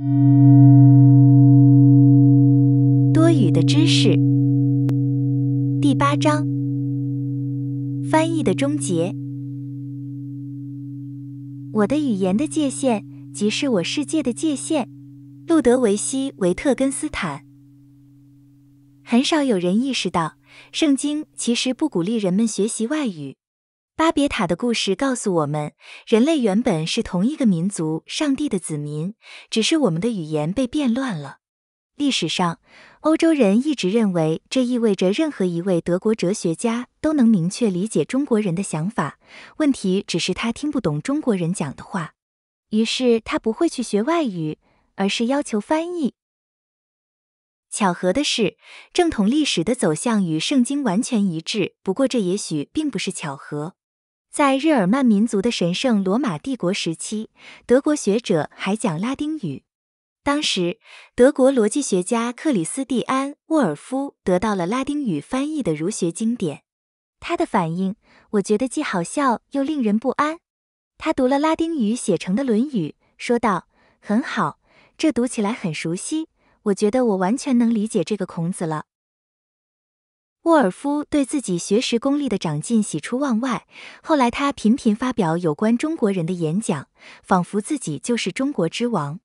《多语的知识》第八章：翻译的终结。我的语言的界限，即是我世界的界限。路德维希·维特根斯坦。很少有人意识到，圣经其实不鼓励人们学习外语。巴别塔的故事告诉我们，人类原本是同一个民族，上帝的子民，只是我们的语言被变乱了。历史上，欧洲人一直认为这意味着任何一位德国哲学家都能明确理解中国人的想法，问题只是他听不懂中国人讲的话，于是他不会去学外语，而是要求翻译。巧合的是，正统历史的走向与圣经完全一致，不过这也许并不是巧合。在日耳曼民族的神圣罗马帝国时期，德国学者还讲拉丁语。当时，德国逻辑学家克里斯蒂安·沃尔夫得到了拉丁语翻译的儒学经典，他的反应，我觉得既好笑又令人不安。他读了拉丁语写成的《论语》，说道：“很好，这读起来很熟悉，我觉得我完全能理解这个孔子了。”沃尔夫对自己学识功力的长进喜出望外。后来，他频频发表有关中国人的演讲，仿佛自己就是中国之王。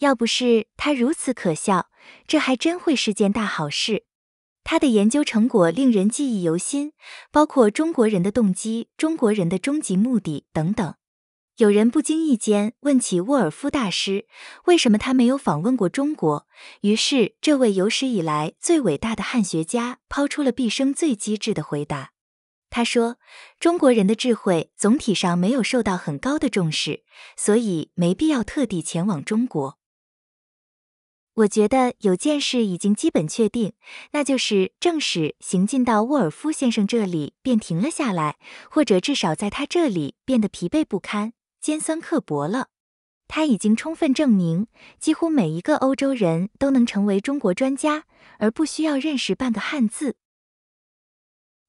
要不是他如此可笑，这还真会是件大好事。他的研究成果令人记忆犹新，包括中国人的动机、中国人的终极目的等等。有人不经意间问起沃尔夫大师，为什么他没有访问过中国？于是，这位有史以来最伟大的汉学家抛出了毕生最机智的回答。他说：“中国人的智慧总体上没有受到很高的重视，所以没必要特地前往中国。”我觉得有件事已经基本确定，那就是正史行进到沃尔夫先生这里便停了下来，或者至少在他这里变得疲惫不堪。尖酸刻薄了，他已经充分证明，几乎每一个欧洲人都能成为中国专家，而不需要认识半个汉字。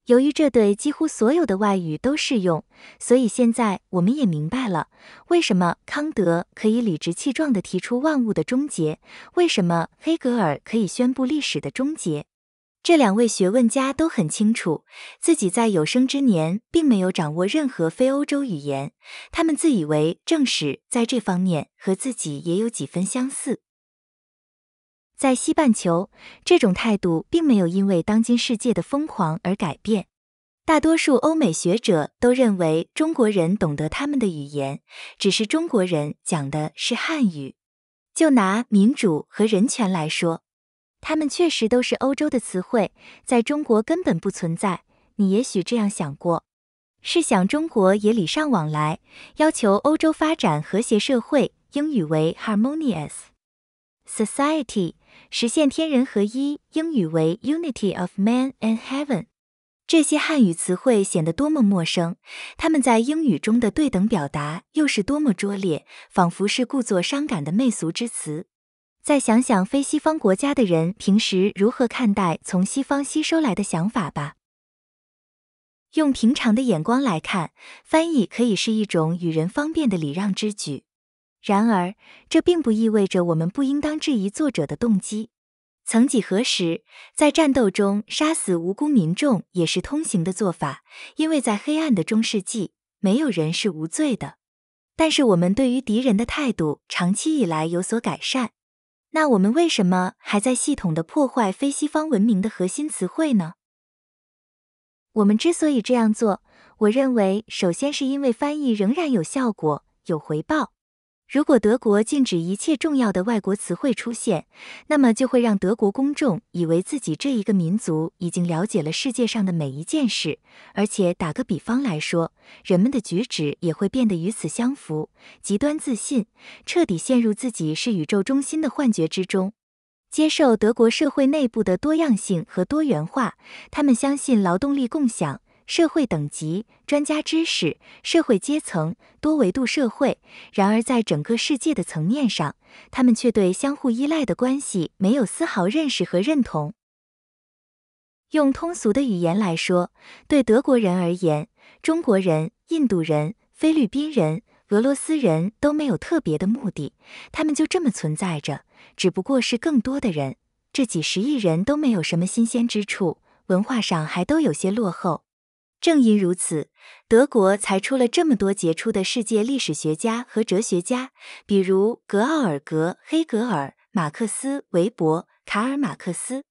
由于这对几乎所有的外语都适用，所以现在我们也明白了，为什么康德可以理直气壮地提出万物的终结，为什么黑格尔可以宣布历史的终结。这两位学问家都很清楚，自己在有生之年并没有掌握任何非欧洲语言。他们自以为正史在这方面和自己也有几分相似。在西半球，这种态度并没有因为当今世界的疯狂而改变。大多数欧美学者都认为中国人懂得他们的语言，只是中国人讲的是汉语。就拿民主和人权来说。它们确实都是欧洲的词汇，在中国根本不存在。你也许这样想过：试想，中国也礼尚往来，要求欧洲发展和谐社会，英语为 harmonious society，实现天人合一，英语为 unity of man and heaven。这些汉语词汇显得多么陌生，他们在英语中的对等表达又是多么拙劣，仿佛是故作伤感的媚俗之词。再想想非西方国家的人平时如何看待从西方吸收来的想法吧。用平常的眼光来看，翻译可以是一种与人方便的礼让之举。然而，这并不意味着我们不应当质疑作者的动机。曾几何时，在战斗中杀死无辜民众也是通行的做法，因为在黑暗的中世纪，没有人是无罪的。但是，我们对于敌人的态度长期以来有所改善。那我们为什么还在系统的破坏非西方文明的核心词汇呢？我们之所以这样做，我认为首先是因为翻译仍然有效果、有回报。如果德国禁止一切重要的外国词汇出现，那么就会让德国公众以为自己这一个民族已经了解了世界上的每一件事，而且打个比方来说，人们的举止也会变得与此相符，极端自信，彻底陷入自己是宇宙中心的幻觉之中。接受德国社会内部的多样性和多元化，他们相信劳动力共享。社会等级、专家知识、社会阶层、多维度社会。然而，在整个世界的层面上，他们却对相互依赖的关系没有丝毫认识和认同。用通俗的语言来说，对德国人而言，中国人、印度人、菲律宾人、俄罗斯人都没有特别的目的，他们就这么存在着，只不过是更多的人。这几十亿人都没有什么新鲜之处，文化上还都有些落后。正因如此，德国才出了这么多杰出的世界历史学家和哲学家，比如格奥尔格·黑格尔、马克思、韦伯、卡尔·马克思。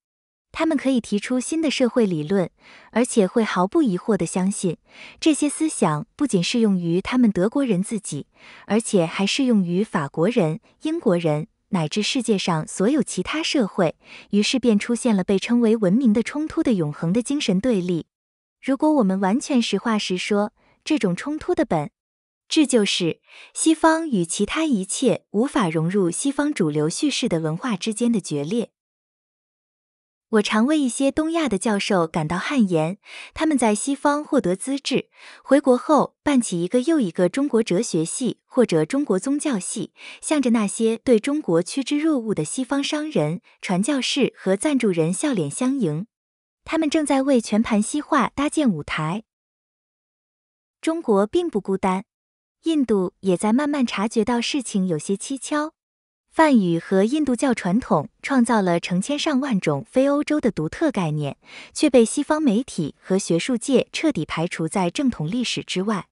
他们可以提出新的社会理论，而且会毫不疑惑地相信，这些思想不仅适用于他们德国人自己，而且还适用于法国人、英国人，乃至世界上所有其他社会。于是便出现了被称为文明的冲突的永恒的精神对立。如果我们完全实话实说，这种冲突的本质就是西方与其他一切无法融入西方主流叙事的文化之间的决裂。我常为一些东亚的教授感到汗颜，他们在西方获得资质，回国后办起一个又一个中国哲学系或者中国宗教系，向着那些对中国趋之若鹜的西方商人、传教士和赞助人笑脸相迎。他们正在为全盘西化搭建舞台。中国并不孤单，印度也在慢慢察觉到事情有些蹊跷。梵语和印度教传统创造了成千上万种非欧洲的独特概念，却被西方媒体和学术界彻底排除在正统历史之外。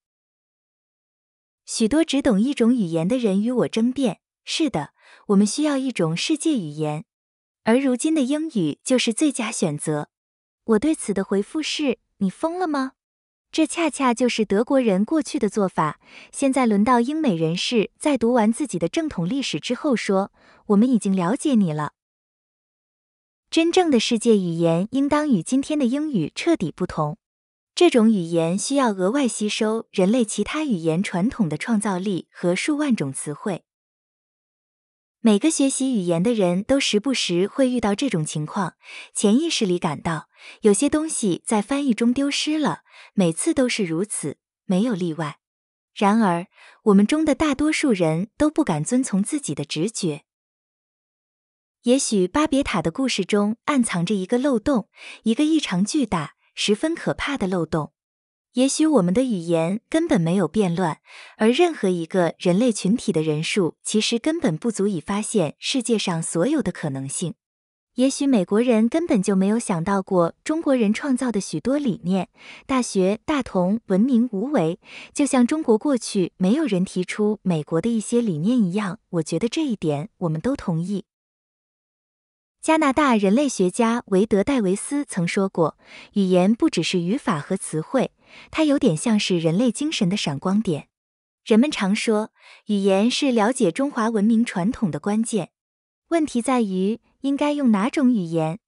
许多只懂一种语言的人与我争辩：“是的，我们需要一种世界语言，而如今的英语就是最佳选择。”我对此的回复是：你疯了吗？这恰恰就是德国人过去的做法。现在轮到英美人士在读完自己的正统历史之后说：“我们已经了解你了。”真正的世界语言应当与今天的英语彻底不同。这种语言需要额外吸收人类其他语言传统的创造力和数万种词汇。每个学习语言的人都时不时会遇到这种情况，潜意识里感到有些东西在翻译中丢失了，每次都是如此，没有例外。然而，我们中的大多数人都不敢遵从自己的直觉。也许巴别塔的故事中暗藏着一个漏洞，一个异常巨大、十分可怕的漏洞。也许我们的语言根本没有变乱，而任何一个人类群体的人数其实根本不足以发现世界上所有的可能性。也许美国人根本就没有想到过中国人创造的许多理念，大学、大同、文明、无为，就像中国过去没有人提出美国的一些理念一样。我觉得这一点我们都同意。加拿大人类学家维德戴维斯曾说过，语言不只是语法和词汇。它有点像是人类精神的闪光点。人们常说，语言是了解中华文明传统的关键。问题在于，应该用哪种语言？